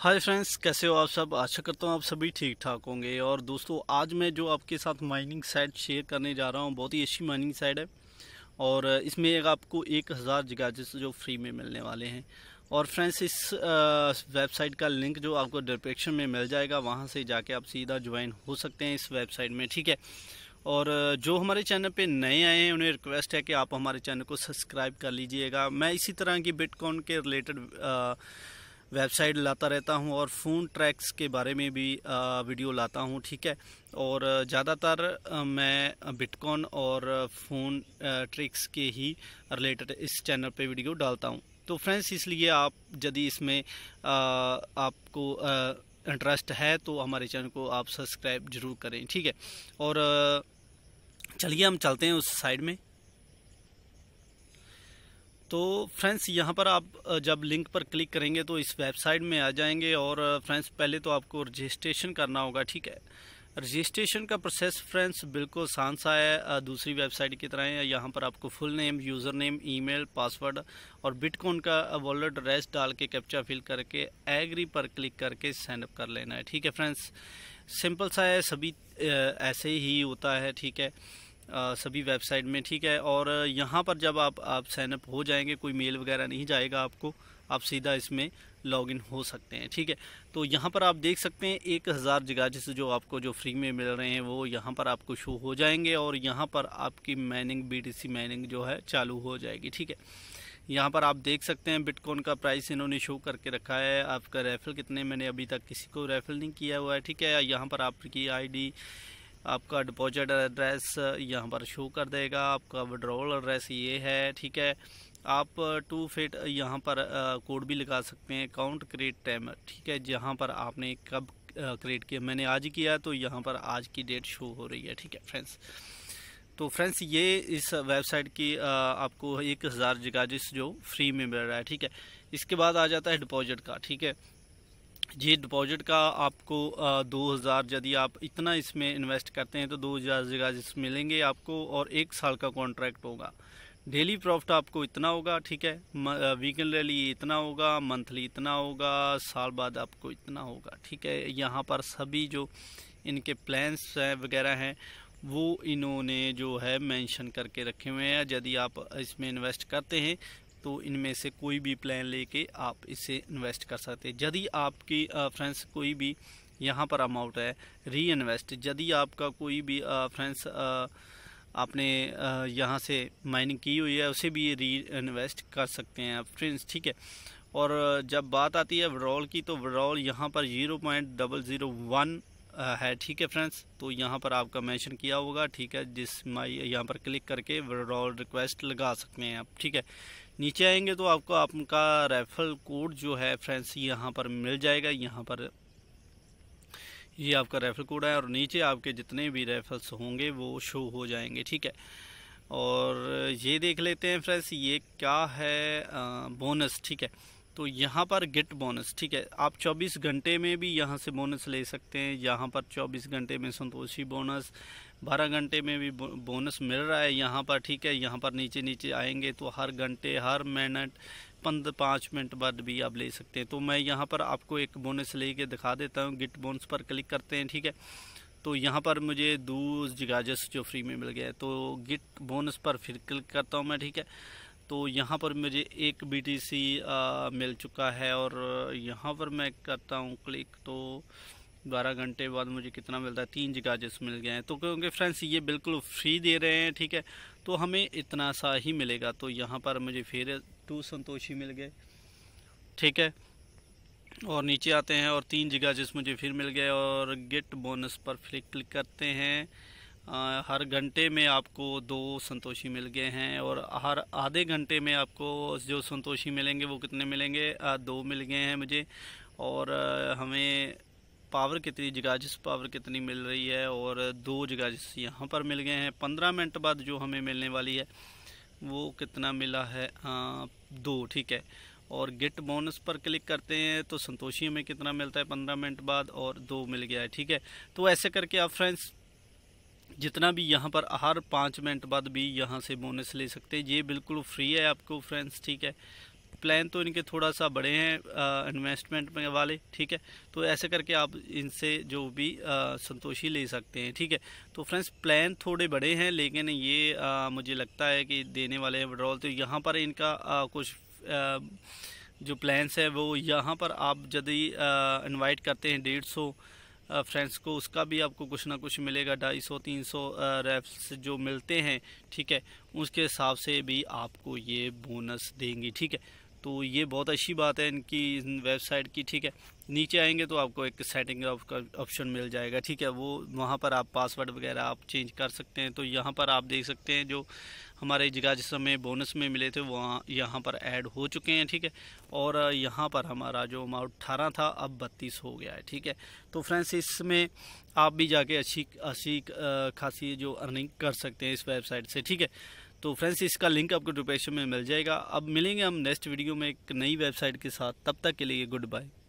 hi friends कैसे हो आप सब आशा करता हूँ आप सभी ठीक ठाक होंगे और दोस्तों आज मैं जो आपके साथ माइनिंग साइट शेयर करने जा रहा हूँ बहुत ही अच्छी माइनिंग साइट है और इसमें एक आपको एक हज़ार जिगाजिस जो फ्री में मिलने वाले हैं और फ्रेंड्स इस वेबसाइट का लिंक जो आपको डिस्क्रिप्शन में मिल जाएगा वहाँ से जाके आप सीधा ज्वाइन हो सकते हैं इस वेबसाइट में ठीक है और जो हमारे चैनल पे नए आए हैं उन्हें रिक्वेस्ट है कि आप हमारे चैनल को सब्सक्राइब कर लीजिएगा मैं इसी तरह की बिटकॉइन के रिलेटेड वेबसाइट लाता रहता हूँ और फ़ोन ट्रैक्स के बारे में भी वीडियो लाता हूँ ठीक है और ज़्यादातर मैं बिटकॉन और फ़ोन ट्रिक्स के ही रिलेटेड इस चैनल पे वीडियो डालता हूँ तो फ्रेंड्स इसलिए आप यदि इसमें आपको इंटरेस्ट है तो हमारे चैनल को आप सब्सक्राइब जरूर करें ठीक है और चलिए हम चलते हैं उस साइड में तो फ्रेंड्स यहाँ पर आप जब लिंक पर क्लिक करेंगे तो इस वेबसाइट में आ जाएंगे और फ्रेंड्स पहले तो आपको रजिस्ट्रेशन करना होगा ठीक है रजिस्ट्रेशन का प्रोसेस फ्रेंड्स बिल्कुल आसान सा है दूसरी वेबसाइट की तरह है यहाँ पर आपको full name user name email password और बिटकॉइन का वॉलेट रेस डाल के कैप्चा फिल करके एग्री पर क्लिक करके साइनअप कर लेना है ठीक है फ्रेंड्स सिंपल सा है सभी ऐसे ही होता है ठीक है सभी वेबसाइट में ठीक है और यहाँ पर जब आप आप साइनअप हो जाएंगे कोई मेल वगैरह नहीं जाएगा आपको आप सीधा इसमें लॉगिन हो सकते हैं ठीक है तो यहाँ पर आप देख सकते हैं एक हज़ार जैसे जो आपको जो फ्री में मिल रहे हैं वो यहाँ पर आपको शो हो जाएंगे और यहाँ पर आपकी माइनिंग सी माइनिंग जो है चालू हो जाएगी ठीक है यहाँ पर आप देख सकते हैं बिटकॉइन का प्राइस इन्होंने शो करके रखा है आपका रेफल कितने मैंने अभी तक किसी को रेफल नहीं किया हुआ है ठीक है यहाँ पर आपकी आईडी आपका डिपॉजिट एड्रेस यहाँ पर शो कर देगा आपका विड्रॉल एड्रेस ये है ठीक है आप टू फिट यहाँ पर कोड भी लगा सकते हैं अकाउंट क्रिएट टाइम ठीक है जहाँ पर आपने कब क्रिएट किया मैंने आज ही किया तो यहाँ पर आज की डेट शो हो रही है ठीक है फ्रेंड्स तो फ्रेंड्स ये इस वेबसाइट की आपको एक हज़ार जगाजिस जो फ्री में मिल रहा है ठीक है इसके बाद आ जाता है डिपॉजिट का ठीक है जी डिपॉजिट का आपको दो हज़ार यदि आप इतना इसमें इन्वेस्ट करते हैं तो दो हज़ार जगह मिलेंगे आपको और एक साल का कॉन्ट्रैक्ट होगा डेली प्रॉफिट आपको इतना होगा ठीक है वीकेंड रैली इतना होगा मंथली इतना होगा साल बाद आपको इतना होगा ठीक है यहाँ पर सभी जो इनके प्लान्स हैं वगैरह हैं वो इन्होंने जो है मेंशन करके रखे हुए हैं यदि आप इसमें इन्वेस्ट करते हैं तो इनमें से कोई भी प्लान लेके आप इसे इन्वेस्ट कर सकते हैं यदि आपकी फ्रेंड्स कोई भी यहाँ पर अमाउंट है री इन्वेस्ट यदि आपका कोई भी फ्रेंड्स आपने यहाँ से माइनिंग की हुई है उसे भी री इन्वेस्ट कर सकते हैं आप फ्रेंड्स ठीक है और जब बात आती है विड्रॉल की तो विड्रॉल यहाँ पर zero point double zero one है ठीक है फ्रेंड्स तो यहाँ पर आपका मेंशन किया होगा ठीक है जिस माई यहाँ पर क्लिक करके विड्रॉल रिक्वेस्ट लगा सकते हैं आप ठीक है नीचे आएंगे तो आपको आपका रेफरल कोड जो है फ्रेंड्स यहाँ पर मिल जाएगा यहाँ पर ये आपका रेफरल कोड है और नीचे आपके जितने भी रेफरल्स होंगे वो शो हो जाएंगे ठीक है और ये देख लेते हैं फ्रेंड्स ये क्या है आ, बोनस ठीक है तो यहाँ पर गेट बोनस ठीक है आप 24 घंटे में भी यहाँ से बोनस ले सकते हैं यहाँ पर 24 घंटे में संतोषी बोनस 12 घंटे में भी बोनस मिल रहा है यहाँ पर ठीक है यहाँ पर नीचे नीचे आएंगे तो हर घंटे हर मिनट पंद्रह पाँच मिनट बाद भी आप ले सकते हैं तो मैं यहाँ पर आपको एक बोनस ले कर दिखा देता हूँ गिट बोनस पर क्लिक करते हैं ठीक है तो यहाँ पर मुझे दो जिगाजस जो फ्री में मिल गया है तो गिट बोनस पर फिर क्लिक करता हूँ मैं ठीक है तो यहाँ पर मुझे एक बी टी सी मिल चुका है और यहाँ पर मैं करता हूँ क्लिक तो बारह घंटे बाद मुझे कितना मिलता है तीन जगह जिस मिल गए हैं तो क्योंकि फ्रेंड्स ये बिल्कुल फ्री दे रहे हैं ठीक है तो हमें इतना सा ही मिलेगा तो यहाँ पर मुझे फिर टू संतोषी मिल गए ठीक है और नीचे आते हैं और तीन जिस मुझे फिर मिल गए और गेट बोनस पर फिर क्लिक करते हैं हर घंटे में आपको दो संतोषी मिल गए हैं और हर आधे घंटे में आपको जो संतोषी मिलेंगे वो कितने मिलेंगे दो मिल गए हैं मुझे और हमें पावर कितनी जिगाजिस पावर कितनी मिल रही है और दो जगाजिस यहाँ पर मिल गए हैं पंद्रह मिनट बाद जो हमें मिलने वाली है वो कितना मिला है आ, दो ठीक है और गिट बोनस पर क्लिक करते हैं तो संतोषी हमें कितना मिलता है पंद्रह मिनट बाद और दो मिल गया है ठीक है तो ऐसे करके आप फ्रेंड्स जितना भी यहाँ पर हर पाँच मिनट बाद भी यहाँ से बोनस ले सकते हैं ये बिल्कुल फ्री है आपको फ्रेंड्स ठीक है प्लान तो इनके थोड़ा सा बड़े हैं इन्वेस्टमेंट में वाले ठीक है तो ऐसे करके आप इनसे जो भी संतोषी ले सकते हैं ठीक है तो फ्रेंड्स प्लान थोड़े बड़े हैं लेकिन ये आ, मुझे लगता है कि देने वाले हैं विड्रॉल तो यहाँ पर इनका आ, कुछ आ, जो प्लान्स है वो यहाँ पर आप यदि इनवाइट करते हैं डेढ़ सौ फ्रेंड्स को उसका भी आपको कुछ ना कुछ मिलेगा ढाई सौ तीन सौ रेप्स जो मिलते हैं ठीक है उसके हिसाब से भी आपको ये बोनस देंगी ठीक है तो ये बहुत अच्छी बात है इनकी वेबसाइट की ठीक है नीचे आएंगे तो आपको एक सेटिंग ऑप्शन मिल जाएगा ठीक है वो वहाँ पर आप पासवर्ड वगैरह आप चेंज कर सकते हैं तो यहाँ पर आप देख सकते हैं जो हमारे जगह जिस समय बोनस में मिले थे वहाँ यहाँ पर ऐड हो चुके हैं ठीक है और यहाँ पर हमारा जो अमाउंट अठारह था अब बत्तीस हो गया है ठीक है तो फ्रेंड्स इसमें आप भी जाके अच्छी अच्छी खासी जो अर्निंग कर सकते हैं इस वेबसाइट से ठीक है तो फ्रेंड्स इसका लिंक आपको डिस्क्रिप्शन में मिल जाएगा अब मिलेंगे हम नेक्स्ट वीडियो में एक नई वेबसाइट के साथ तब तक के लिए गुड बाय